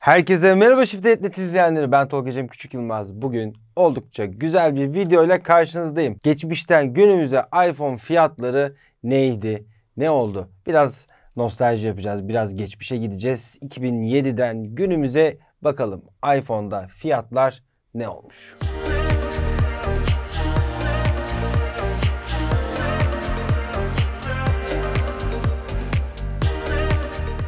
Herkese merhaba Şifte izleyenleri ben Tolga Cem Küçük Yılmaz. Bugün oldukça güzel bir video ile karşınızdayım. Geçmişten günümüze iPhone fiyatları neydi, ne oldu? Biraz nostalji yapacağız, biraz geçmişe gideceğiz. 2007'den günümüze bakalım iPhone'da fiyatlar ne olmuş?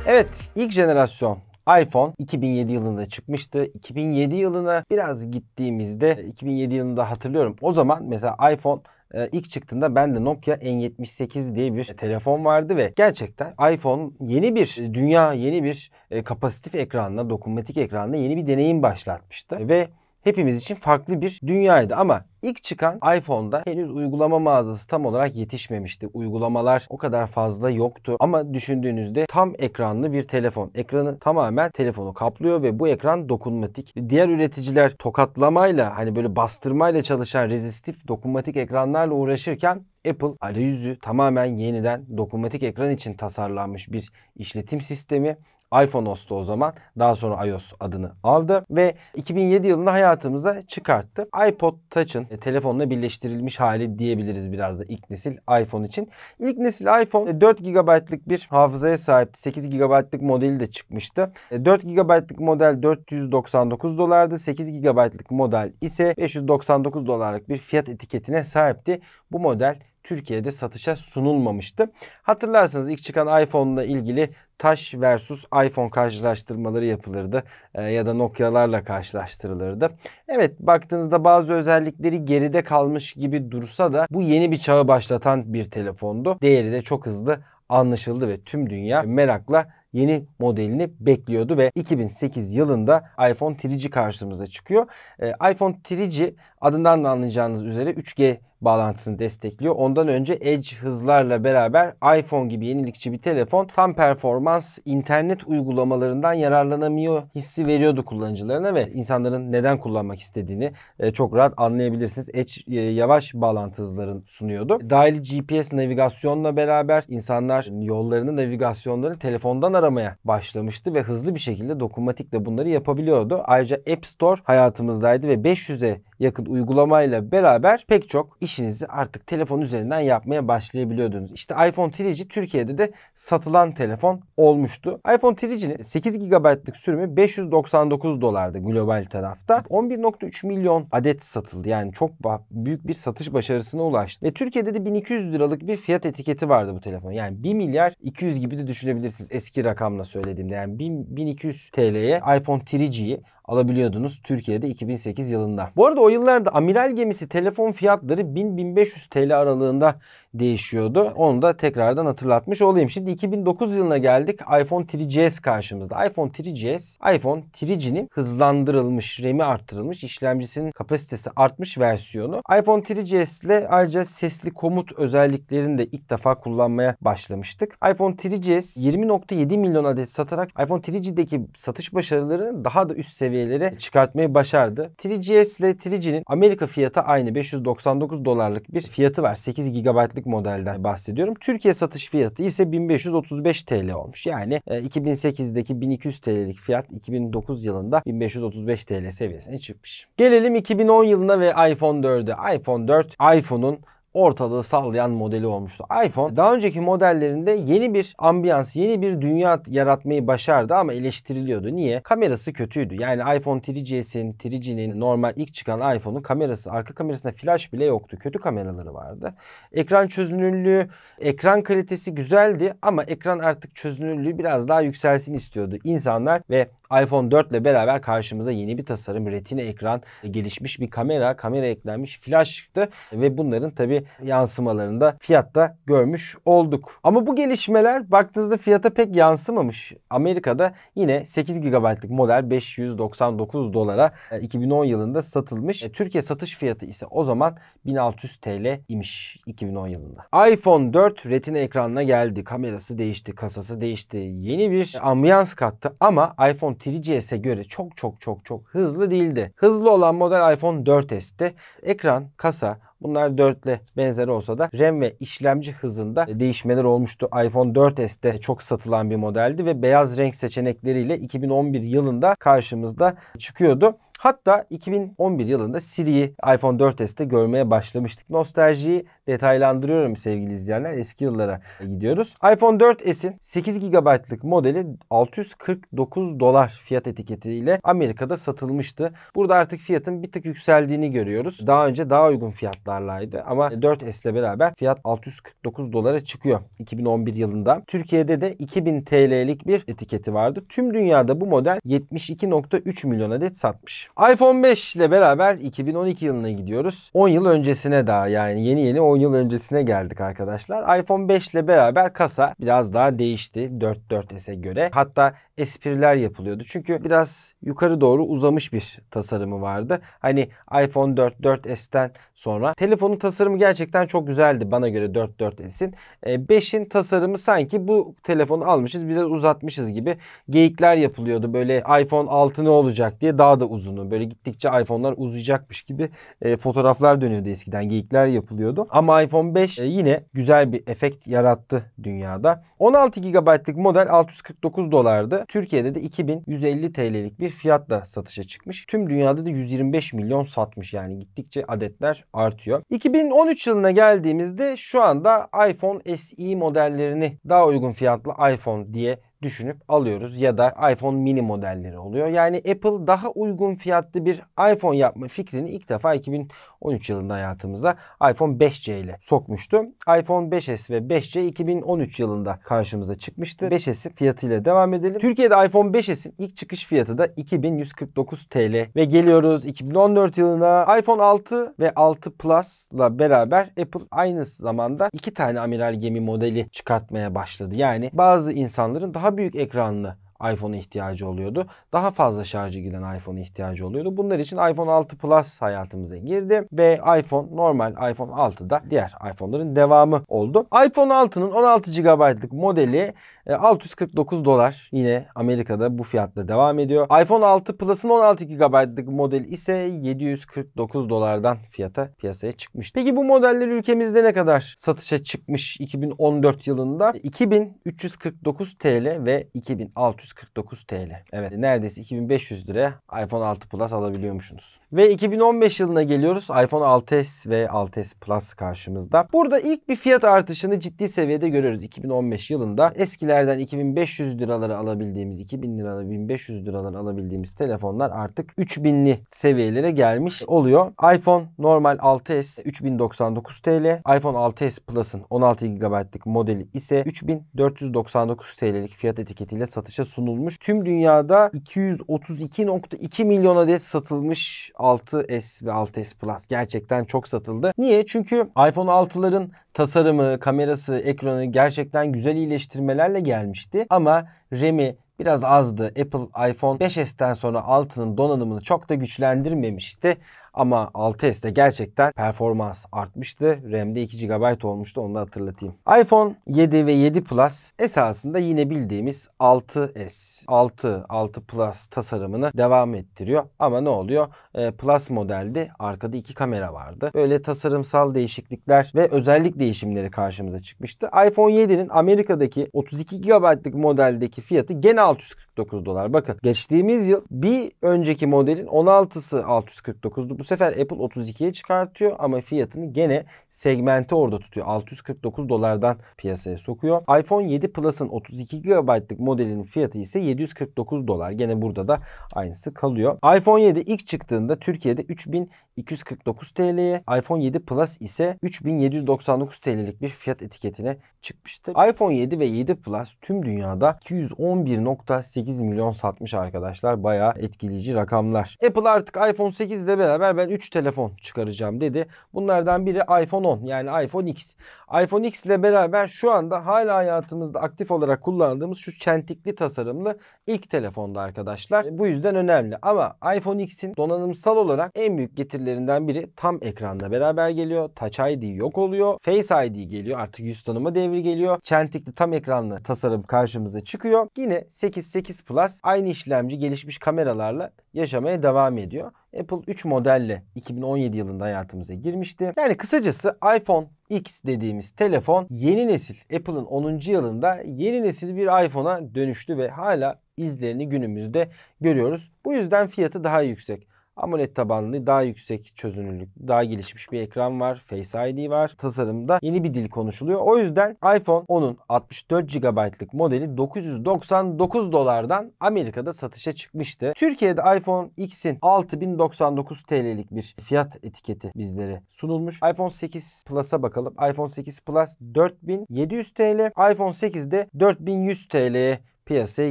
Evet, ilk jenerasyon iPhone 2007 yılında çıkmıştı. 2007 yılına biraz gittiğimizde 2007 e, yılında hatırlıyorum. O zaman mesela iPhone e, ilk çıktığında ben de Nokia N78 diye bir telefon vardı ve gerçekten iPhone yeni bir e, dünya, yeni bir kapasitif ekranla, dokunmatik ekranla yeni bir deneyim başlatmıştı. Ve hepimiz için farklı bir dünyaydı ama ilk çıkan iPhone'da henüz uygulama mağazası tam olarak yetişmemişti. Uygulamalar o kadar fazla yoktu ama düşündüğünüzde tam ekranlı bir telefon. Ekranı tamamen telefonu kaplıyor ve bu ekran dokunmatik. Diğer üreticiler tokatlamayla hani böyle bastırmayla çalışan rezistif dokunmatik ekranlarla uğraşırken Apple arayüzü tamamen yeniden dokunmatik ekran için tasarlanmış bir işletim sistemi iPhone OS'tu o zaman. Daha sonra iOS adını aldı ve 2007 yılında hayatımıza çıkarttı. iPod Touch'ın e, telefonla birleştirilmiş hali diyebiliriz biraz da ilk nesil iPhone için. İlk nesil iPhone 4 e, GB'lık bir hafızaya sahipti. 8 GB'lık modeli de çıkmıştı. 4 e, GB'lık model 499 dolardı. 8 GB'lık model ise 599 dolarlık bir fiyat etiketine sahipti. Bu model Türkiye'de satışa sunulmamıştı. Hatırlarsanız ilk çıkan iPhone'la ilgili taş versus iPhone karşılaştırmaları yapılırdı e, ya da Nokia'larla karşılaştırılırdı. Evet baktığınızda bazı özellikleri geride kalmış gibi dursa da bu yeni bir çağı başlatan bir telefondu. Değeri de çok hızlı anlaşıldı ve tüm dünya merakla yeni modelini bekliyordu ve 2008 yılında iPhone 3G karşımıza çıkıyor. E, iPhone 3G Adından da anlayacağınız üzere 3G bağlantısını destekliyor. Ondan önce Edge hızlarla beraber iPhone gibi yenilikçi bir telefon tam performans internet uygulamalarından yararlanamıyor hissi veriyordu kullanıcılarına ve insanların neden kullanmak istediğini e, çok rahat anlayabilirsiniz. Edge e, yavaş bağlantı hızlarını sunuyordu. Dahili GPS navigasyonla beraber insanlar yollarını, navigasyonlarını telefondan aramaya başlamıştı ve hızlı bir şekilde dokunmatikle bunları yapabiliyordu. Ayrıca App Store hayatımızdaydı ve 500'e yakın uygulamayla beraber pek çok işinizi artık telefon üzerinden yapmaya başlayabiliyordunuz. İşte iPhone 3G Türkiye'de de satılan telefon olmuştu. iPhone 3G'nin 8 GB'lık sürümü 599 dolardı global tarafta. 11.3 milyon adet satıldı. Yani çok büyük bir satış başarısına ulaştı. Ve Türkiye'de de 1200 liralık bir fiyat etiketi vardı bu telefon. Yani 1 milyar 200 gibi de düşünebilirsiniz eski rakamla söylediğimde. Yani 1200 TL'ye iPhone 3G'yi alabiliyordunuz Türkiye'de 2008 yılında. Bu arada o yıllarda amiral gemisi telefon fiyatları 1000-1500 TL aralığında değişiyordu. Onu da tekrardan hatırlatmış olayım. Şimdi 2009 yılına geldik. iPhone 3GS karşımızda. iPhone 3GS, iPhone 3G'nin hızlandırılmış, RAM'i arttırılmış, işlemcisinin kapasitesi artmış versiyonu. iPhone 3GS ile ayrıca sesli komut özelliklerini de ilk defa kullanmaya başlamıştık. iPhone 3GS 20.7 milyon adet satarak iPhone 3G'deki satış başarılarını daha da üst seviyeye seviyeleri çıkartmayı başardı. 3GS ile 3G'nin Amerika fiyatı aynı 599 dolarlık bir fiyatı var. 8 GB'lık modelden bahsediyorum. Türkiye satış fiyatı ise 1535 TL olmuş. Yani 2008'deki 1200 TL'lik fiyat 2009 yılında 1535 TL seviyesine çıkmış. Gelelim 2010 yılına ve iPhone 4'e. iPhone 4 iPhone'un ortalığı sallayan modeli olmuştu. iPhone daha önceki modellerinde yeni bir ambiyans, yeni bir dünya yaratmayı başardı ama eleştiriliyordu. Niye? Kamerası kötüydü. Yani iPhone 3GS'in, 3G'nin normal ilk çıkan iPhone'un kamerası, arka kamerasında flash bile yoktu. Kötü kameraları vardı. Ekran çözünürlüğü, ekran kalitesi güzeldi ama ekran artık çözünürlüğü biraz daha yükselsin istiyordu insanlar ve iPhone 4 ile beraber karşımıza yeni bir tasarım, retina ekran, e, gelişmiş bir kamera, kamera eklenmiş flash çıktı ve bunların tabi yansımalarında fiyatta görmüş olduk. Ama bu gelişmeler baktığınızda fiyata pek yansımamış. Amerika'da yine 8 GB'lık model 599 dolara 2010 e, yılında satılmış. E, Türkiye satış fiyatı ise o zaman 1600 TL imiş 2010 yılında. iPhone 4 retina ekranına geldi. Kamerası değişti, kasası değişti. Yeni bir ambiyans kattı ama iPhone 3GS'e göre çok çok çok çok hızlı değildi. Hızlı olan model iPhone 4S'ti. Ekran, kasa, Bunlar 4 benzer olsa da RAM ve işlemci hızında değişmeler olmuştu. iPhone 4S'te çok satılan bir modeldi ve beyaz renk seçenekleriyle 2011 yılında karşımızda çıkıyordu. Hatta 2011 yılında Siri'yi iPhone 4S'te görmeye başlamıştık. Nostaljiyi detaylandırıyorum sevgili izleyenler. Eski yıllara gidiyoruz. iPhone 4S'in 8 GB'lık modeli 649 dolar fiyat etiketiyle Amerika'da satılmıştı. Burada artık fiyatın bir tık yükseldiğini görüyoruz. Daha önce daha uygun fiyatlarlaydı ama 4S ile beraber fiyat 649 dolara çıkıyor 2011 yılında. Türkiye'de de 2000 TL'lik bir etiketi vardı. Tüm dünyada bu model 72.3 milyon adet satmış iPhone 5 ile beraber 2012 yılına gidiyoruz. 10 yıl öncesine daha yani yeni yeni 10 yıl öncesine geldik arkadaşlar. iPhone 5 ile beraber kasa biraz daha değişti 4.4s'e göre. Hatta espriler yapılıyordu. Çünkü biraz yukarı doğru uzamış bir tasarımı vardı. Hani iPhone 4 4s'ten sonra telefonun tasarımı gerçekten çok güzeldi bana göre 4 4s'in. 5'in tasarımı sanki bu telefonu almışız biraz uzatmışız gibi geyikler yapılıyordu. Böyle iPhone 6 ne olacak diye daha da uzunu iPhone'u. Böyle gittikçe iPhone'lar uzayacakmış gibi e, fotoğraflar dönüyordu eskiden. Geyikler yapılıyordu. Ama iPhone 5 e, yine güzel bir efekt yarattı dünyada. 16 GB'lık model 649 dolardı. Türkiye'de de 2150 TL'lik bir fiyatla satışa çıkmış. Tüm dünyada da 125 milyon satmış. Yani gittikçe adetler artıyor. 2013 yılına geldiğimizde şu anda iPhone SE modellerini daha uygun fiyatlı iPhone diye düşünüp alıyoruz ya da iPhone mini modelleri oluyor. Yani Apple daha uygun fiyatlı bir iPhone yapma fikrini ilk defa 2013 yılında hayatımıza iPhone 5C ile sokmuştu. iPhone 5S ve 5C 2013 yılında karşımıza çıkmıştı. 5S'in fiyatıyla devam edelim. Türkiye'de iPhone 5S'in ilk çıkış fiyatı da 2149 TL ve geliyoruz 2014 yılına iPhone 6 ve 6 Plus'la beraber Apple aynı zamanda iki tane amiral gemi modeli çıkartmaya başladı. Yani bazı insanların daha büyük ekranlı iPhone'a ihtiyacı oluyordu. Daha fazla şarjı giden iPhone'a ihtiyacı oluyordu. Bunlar için iPhone 6 Plus hayatımıza girdi ve iPhone normal iPhone 6 da diğer iPhone'ların devamı oldu. iPhone 6'nın 16 GB'lık modeli 649 e, dolar. Yine Amerika'da bu fiyatla devam ediyor. iPhone 6 Plus'ın 16 GB'lık modeli ise 749 dolardan fiyata piyasaya çıkmış. Peki bu modeller ülkemizde ne kadar satışa çıkmış 2014 yılında? 2349 TL ve 2600 1949 TL. Evet neredeyse 2500 liraya iPhone 6 Plus alabiliyormuşsunuz. Ve 2015 yılına geliyoruz. iPhone 6s ve 6s Plus karşımızda. Burada ilk bir fiyat artışını ciddi seviyede görüyoruz 2015 yılında. Eskilerden 2500 liraları alabildiğimiz, 2000 liraları, 1500 liraları alabildiğimiz telefonlar artık 3000'li seviyelere gelmiş oluyor. iPhone normal 6s 3099 TL. iPhone 6s Plus'ın 16 GB'lık modeli ise 3499 TL'lik fiyat etiketiyle satışa sunulmuş. Tüm dünyada 232.2 milyon adet satılmış 6S ve 6S Plus. Gerçekten çok satıldı. Niye? Çünkü iPhone 6'ların tasarımı, kamerası, ekranı gerçekten güzel iyileştirmelerle gelmişti. Ama RAM'i biraz azdı. Apple iPhone 5S'ten sonra 6'nın donanımını çok da güçlendirmemişti. Ama 6S'te gerçekten performans artmıştı. RAM'de 2 GB olmuştu onu da hatırlatayım. iPhone 7 ve 7 Plus esasında yine bildiğimiz 6S, 6, 6 Plus tasarımını devam ettiriyor. Ama ne oluyor? E, Plus modelde arkada iki kamera vardı. Böyle tasarımsal değişiklikler ve özellik değişimleri karşımıza çıkmıştı. iPhone 7'nin Amerika'daki 32 GB'lık modeldeki fiyatı gene 649 dolar. Bakın geçtiğimiz yıl bir önceki modelin 16'sı 649 bu sefer Apple 32'ye çıkartıyor ama fiyatını gene segmente orada tutuyor. 649 dolardan piyasaya sokuyor. iPhone 7 Plus'ın 32 GB'lık modelinin fiyatı ise 749 dolar. Gene burada da aynısı kalıyor. iPhone 7 ilk çıktığında Türkiye'de 3249 TL'ye, iPhone 7 Plus ise 3799 TL'lik bir fiyat etiketine çıkmıştı. iPhone 7 ve 7 Plus tüm dünyada 211.8 milyon satmış arkadaşlar. Bayağı etkileyici rakamlar. Apple artık iPhone 8 ile beraber ben 3 telefon çıkaracağım dedi. Bunlardan biri iPhone 10 yani iPhone X. iPhone X ile beraber şu anda hala hayatımızda aktif olarak kullandığımız şu çentikli tasarımlı ilk telefonda arkadaşlar. Bu yüzden önemli ama iPhone X'in donanımsal olarak en büyük getirilerinden biri tam ekranla beraber geliyor. Touch ID yok oluyor. Face ID geliyor artık yüz tanıma devri devir geliyor. Çentikli tam ekranlı tasarım karşımıza çıkıyor. Yine 8 8 Plus aynı işlemci gelişmiş kameralarla yaşamaya devam ediyor. Apple 3 modelle 2017 yılında hayatımıza girmişti. Yani kısacası iPhone X dediğimiz telefon yeni nesil Apple'ın 10. yılında yeni nesil bir iPhone'a dönüştü ve hala izlerini günümüzde görüyoruz. Bu yüzden fiyatı daha yüksek. AMOLED tabanlı daha yüksek çözünürlük, daha gelişmiş bir ekran var. Face ID var. Tasarımda yeni bir dil konuşuluyor. O yüzden iPhone 10'un 64 GB'lık modeli 999 dolardan Amerika'da satışa çıkmıştı. Türkiye'de iPhone X'in 6099 TL'lik bir fiyat etiketi bizlere sunulmuş. iPhone 8 Plus'a bakalım. iPhone 8 Plus 4700 TL, iPhone 8 de 4100 TL'ye piyasaya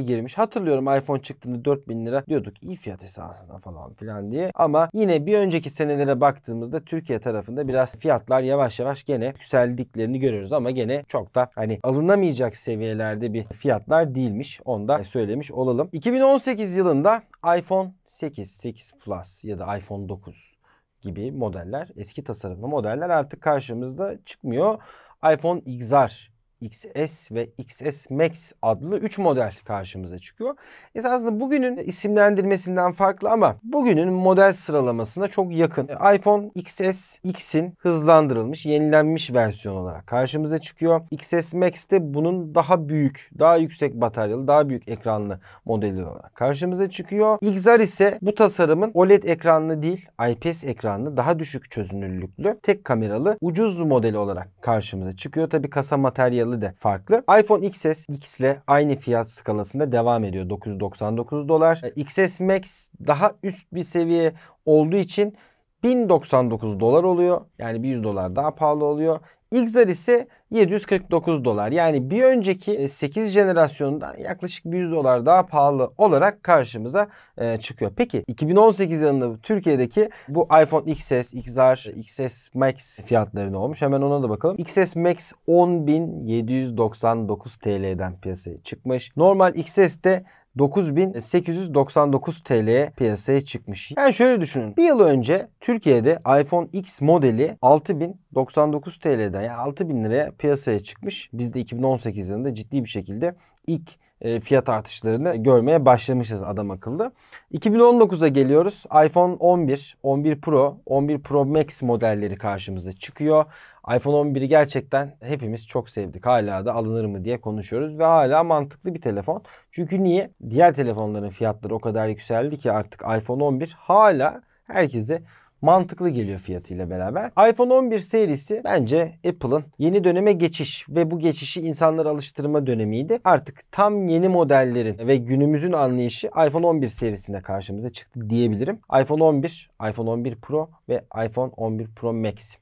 girmiş. Hatırlıyorum iPhone çıktığında 4000 lira diyorduk iyi fiyat esasında falan filan diye. Ama yine bir önceki senelere baktığımızda Türkiye tarafında biraz fiyatlar yavaş yavaş gene yükseldiklerini görüyoruz ama gene çok da hani alınamayacak seviyelerde bir fiyatlar değilmiş. Onu da söylemiş olalım. 2018 yılında iPhone 8, 8 Plus ya da iPhone 9 gibi modeller, eski tasarımlı modeller artık karşımızda çıkmıyor. iPhone XR XS ve XS Max adlı 3 model karşımıza çıkıyor. Esasında bugünün isimlendirmesinden farklı ama bugünün model sıralamasına çok yakın. iPhone XS X'in hızlandırılmış, yenilenmiş versiyon olarak karşımıza çıkıyor. XS Max de bunun daha büyük, daha yüksek bataryalı, daha büyük ekranlı modeli olarak karşımıza çıkıyor. XR ise bu tasarımın OLED ekranlı değil, IPS ekranlı, daha düşük çözünürlüklü, tek kameralı, ucuz modeli olarak karşımıza çıkıyor. Tabi kasa materyalı modeli de farklı. iPhone XS X ile aynı fiyat skalasında devam ediyor 999 dolar. E, XS Max daha üst bir seviye olduğu için 1099 dolar oluyor. Yani 100 dolar daha pahalı oluyor. Xar ise 749 dolar. Yani bir önceki 8 e, jenerasyondan yaklaşık 100 dolar daha pahalı olarak karşımıza e, çıkıyor. Peki 2018 yılında Türkiye'deki bu iPhone XS, XR, XS Max fiyatları ne olmuş? Hemen ona da bakalım. XS Max 10.799 TL'den piyasaya çıkmış. Normal XS de 9899 TL'ye piyasaya çıkmış. Yani şöyle düşünün. Bir yıl önce Türkiye'de iPhone X modeli 6099 TL'den yani 6000 liraya piyasaya çıkmış. Biz de 2018 yılında ciddi bir şekilde ilk e, fiyat artışlarını görmeye başlamışız adam akıllı. 2019'a geliyoruz. iPhone 11, 11 Pro, 11 Pro Max modelleri karşımıza çıkıyor iPhone 11'i gerçekten hepimiz çok sevdik. Hala da alınır mı diye konuşuyoruz ve hala mantıklı bir telefon. Çünkü niye? Diğer telefonların fiyatları o kadar yükseldi ki artık iPhone 11 hala herkese mantıklı geliyor fiyatıyla beraber. iPhone 11 serisi bence Apple'ın yeni döneme geçiş ve bu geçişi insanlara alıştırma dönemiydi. Artık tam yeni modellerin ve günümüzün anlayışı iPhone 11 serisine karşımıza çıktı diyebilirim. iPhone 11, iPhone 11 Pro ve iPhone 11 Pro Max.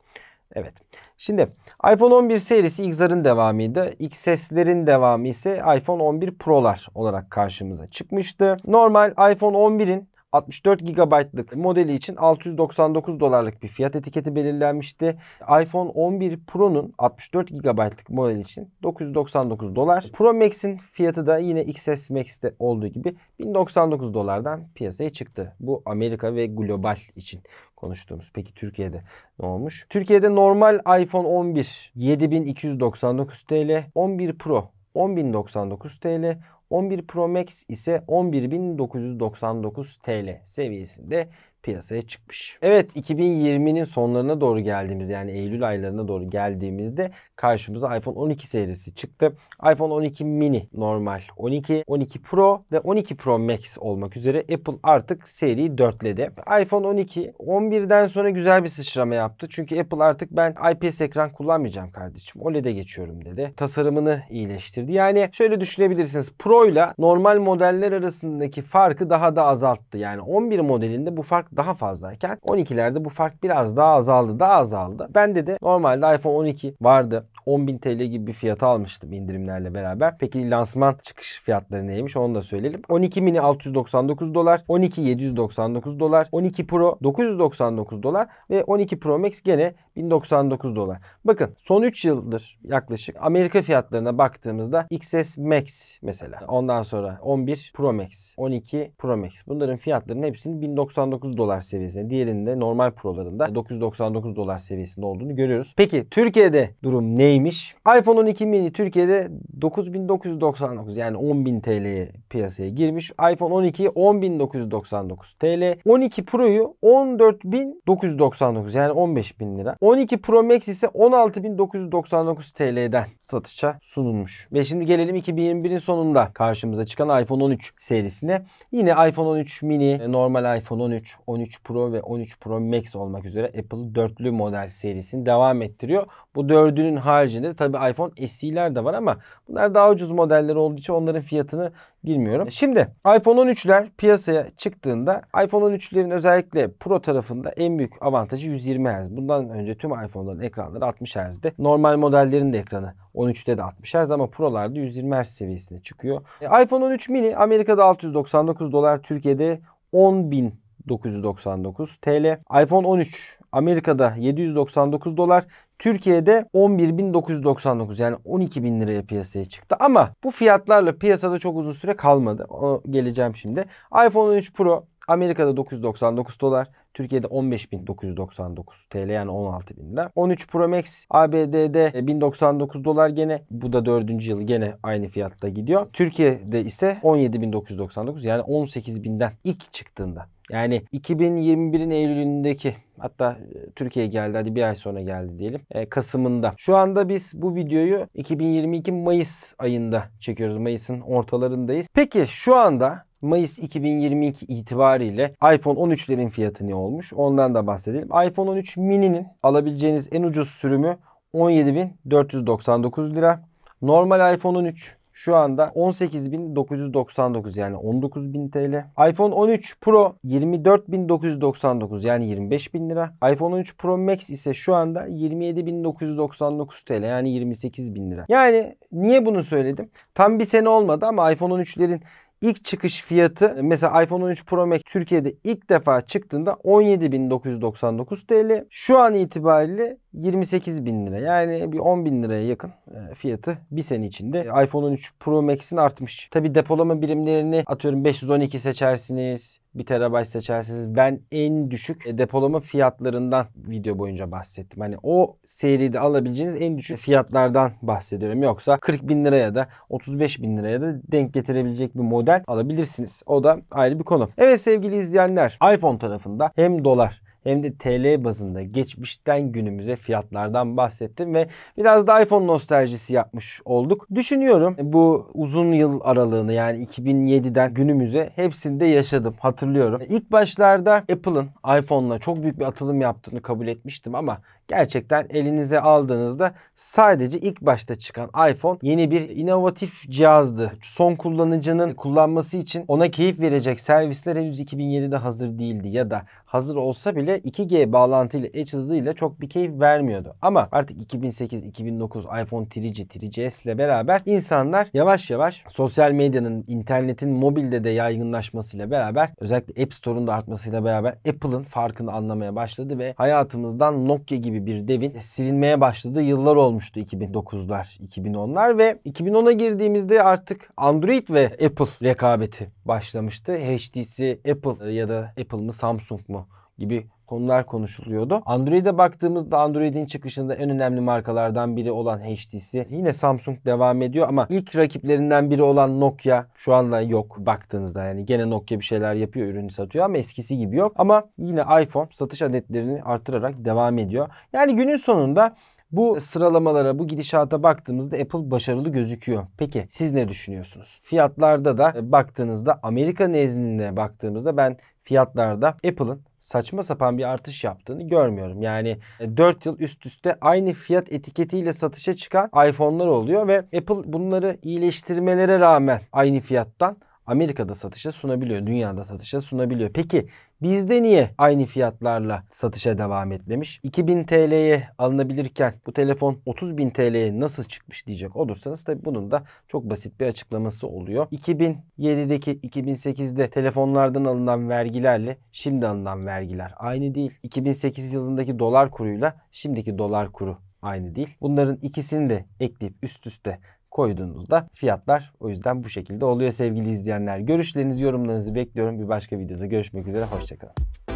Evet. Şimdi iPhone 11 serisi XR'ın devamıydı. XS'lerin devamı ise iPhone 11 Pro'lar olarak karşımıza çıkmıştı. Normal iPhone 11'in 64 GB'lık modeli için 699 dolarlık bir fiyat etiketi belirlenmişti. iPhone 11 Pro'nun 64 GB'lık model için 999 dolar. Pro Max'in fiyatı da yine XS Max'te olduğu gibi 1099 dolardan piyasaya çıktı. Bu Amerika ve global için konuştuğumuz. Peki Türkiye'de ne olmuş? Türkiye'de normal iPhone 11 7299 TL, 11 Pro 10.099 TL, 11 Pro Max ise 11.999 TL seviyesinde piyasaya çıkmış. Evet 2020'nin sonlarına doğru geldiğimiz yani Eylül aylarına doğru geldiğimizde karşımıza iPhone 12 serisi çıktı. iPhone 12 mini normal 12, 12 Pro ve 12 Pro Max olmak üzere Apple artık seriyi dörtledi. iPhone 12 11'den sonra güzel bir sıçrama yaptı. Çünkü Apple artık ben IPS ekran kullanmayacağım kardeşim. OLED'e geçiyorum dedi. Tasarımını iyileştirdi. Yani şöyle düşünebilirsiniz. Pro ile normal modeller arasındaki farkı daha da azalttı. Yani 11 modelinde bu fark daha fazlayken 12'lerde bu fark biraz daha azaldı. Daha azaldı. Bende de normalde iPhone 12 vardı. 10.000 TL gibi bir fiyata almıştım indirimlerle beraber. Peki lansman çıkış fiyatları neymiş onu da söyleyelim. 12 mini 699 dolar, 12 799 dolar, 12 Pro 999 dolar ve 12 Pro Max gene 1099 dolar. Bakın son 3 yıldır yaklaşık Amerika fiyatlarına baktığımızda XS Max mesela. Ondan sonra 11 Pro Max, 12 Pro Max. Bunların fiyatlarının hepsinin 1099 dolar seviyesinde, diğerinde normal prolarında 999 dolar seviyesinde olduğunu görüyoruz. Peki Türkiye'de durum neymiş? iPhone 12 mini Türkiye'de 9999 yani 10.000 TL'ye piyasaya girmiş. iPhone 12 10.999 TL. 12 Pro'yu 14.999 yani 15.000 lira. 12 Pro Max ise 16.999 TL'den satışa sunulmuş. Ve şimdi gelelim 2021'in sonunda karşımıza çıkan iPhone 13 serisine. Yine iPhone 13 mini, normal iPhone 13, 13 Pro ve 13 Pro Max olmak üzere Apple dörtlü model serisini devam ettiriyor. Bu dördünün haricinde tabi iPhone SE'ler de var ama bunlar daha ucuz modeller olduğu için onların fiyatını bilmiyorum. Şimdi iPhone 13'ler piyasaya çıktığında iPhone 13'lerin özellikle Pro tarafında en büyük avantajı 120 Hz. Bundan önce tüm iPhone'ların ekranları 60 Hz'di. Normal modellerin de ekranı 13'te de 60 Hz ama Pro'larda 120 Hz seviyesine çıkıyor. E, iPhone 13 mini Amerika'da 699 dolar, Türkiye'de 10 bin 999 TL. iPhone 13 Amerika'da 799 dolar, Türkiye'de 11.999 yani 12.000 liraya piyasaya çıktı. Ama bu fiyatlarla piyasada çok uzun süre kalmadı. O geleceğim şimdi. iPhone 13 Pro Amerika'da 999 dolar, Türkiye'de 15.999 TL yani 16.000 lira. 13 Pro Max ABD'de 1099 e, dolar gene bu da 4. yıl gene aynı fiyatta gidiyor. Türkiye'de ise 17.999 yani 18.000'den ilk çıktığında yani 2021'in Eylül'ündeki hatta e, Türkiye'ye geldi hadi bir ay sonra geldi diyelim. E, Kasım'ında. Şu anda biz bu videoyu 2022 Mayıs ayında çekiyoruz. Mayıs'ın ortalarındayız. Peki şu anda Mayıs 2022 itibariyle iPhone 13'lerin fiyatı ne olmuş? Ondan da bahsedelim. iPhone 13 mini'nin alabileceğiniz en ucuz sürümü 17.499 lira. Normal iPhone 13 şu anda 18.999 yani 19.000 TL. iPhone 13 Pro 24.999 yani 25.000 lira. iPhone 13 Pro Max ise şu anda 27.999 TL yani 28.000 lira. Yani niye bunu söyledim? Tam bir sene olmadı ama iPhone 13'lerin ilk çıkış fiyatı mesela iPhone 13 Pro Max Türkiye'de ilk defa çıktığında 17.999 TL. Şu an itibariyle 28 bin lira yani bir 10 bin liraya yakın e, fiyatı bir sene içinde iPhone 13 Pro Max'in artmış. Tabi depolama birimlerini atıyorum 512 seçersiniz. 1 TB seçersiniz. Ben en düşük e, depolama fiyatlarından video boyunca bahsettim. Hani o seride alabileceğiniz en düşük fiyatlardan bahsediyorum. Yoksa 40 bin liraya da 35 bin liraya da denk getirebilecek bir model alabilirsiniz. O da ayrı bir konu. Evet sevgili izleyenler iPhone tarafında hem dolar hem de TL bazında geçmişten günümüze fiyatlardan bahsettim ve biraz da iPhone nostaljisi yapmış olduk. Düşünüyorum e, bu uzun yıl aralığını yani 2007'den günümüze hepsinde yaşadım hatırlıyorum. İlk başlarda Apple'ın iPhone'la çok büyük bir atılım yaptığını kabul etmiştim ama Gerçekten elinize aldığınızda sadece ilk başta çıkan iPhone yeni bir inovatif cihazdı. Son kullanıcının kullanması için ona keyif verecek servisler henüz 2007'de hazır değildi ya da hazır olsa bile 2G bağlantıyla Edge hızıyla çok bir keyif vermiyordu. Ama artık 2008, 2009 iPhone 3G, 3GS ile beraber insanlar yavaş yavaş sosyal medyanın, internetin mobilde de yaygınlaşmasıyla beraber özellikle App Store'un da artmasıyla beraber Apple'ın farkını anlamaya başladı ve hayatımızdan Nokia gibi gibi bir devin silinmeye başladığı yıllar olmuştu 2009'lar, 2010'lar ve 2010'a girdiğimizde artık Android ve Apple rekabeti başlamıştı. HTC, Apple e, ya da Apple mı Samsung mu gibi konular konuşuluyordu. Android'e baktığımızda Android'in çıkışında en önemli markalardan biri olan HTC. Yine Samsung devam ediyor ama ilk rakiplerinden biri olan Nokia şu anda yok baktığınızda. Yani gene Nokia bir şeyler yapıyor, ürünü satıyor ama eskisi gibi yok. Ama yine iPhone satış adetlerini artırarak devam ediyor. Yani günün sonunda bu e, sıralamalara, bu gidişata baktığımızda Apple başarılı gözüküyor. Peki siz ne düşünüyorsunuz? Fiyatlarda da e, baktığınızda Amerika nezdinde baktığımızda ben fiyatlarda Apple'ın saçma sapan bir artış yaptığını görmüyorum. Yani 4 e, yıl üst üste aynı fiyat etiketiyle satışa çıkan iPhone'lar oluyor ve Apple bunları iyileştirmelere rağmen aynı fiyattan Amerika'da satışa sunabiliyor, dünyada satışa sunabiliyor. Peki bizde niye aynı fiyatlarla satışa devam etmemiş? 2000 TL'ye alınabilirken bu telefon 30.000 TL'ye nasıl çıkmış diyecek olursanız tabi bunun da çok basit bir açıklaması oluyor. 2007'deki 2008'de telefonlardan alınan vergilerle şimdi alınan vergiler aynı değil. 2008 yılındaki dolar kuruyla şimdiki dolar kuru aynı değil. Bunların ikisini de ekleyip üst üste koyduğunuzda fiyatlar o yüzden bu şekilde oluyor sevgili izleyenler. Görüşlerinizi, yorumlarınızı bekliyorum. Bir başka videoda görüşmek üzere. Hoşçakalın.